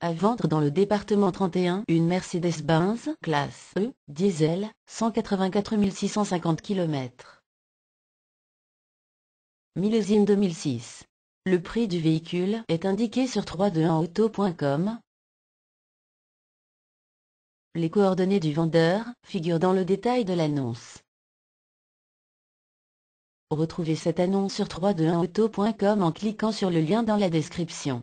À vendre dans le département 31 une Mercedes-Benz classe E, diesel, 184 650 km. Millésime 2006. Le prix du véhicule est indiqué sur 321auto.com. Les coordonnées du vendeur figurent dans le détail de l'annonce. Retrouvez cette annonce sur 321auto.com en cliquant sur le lien dans la description.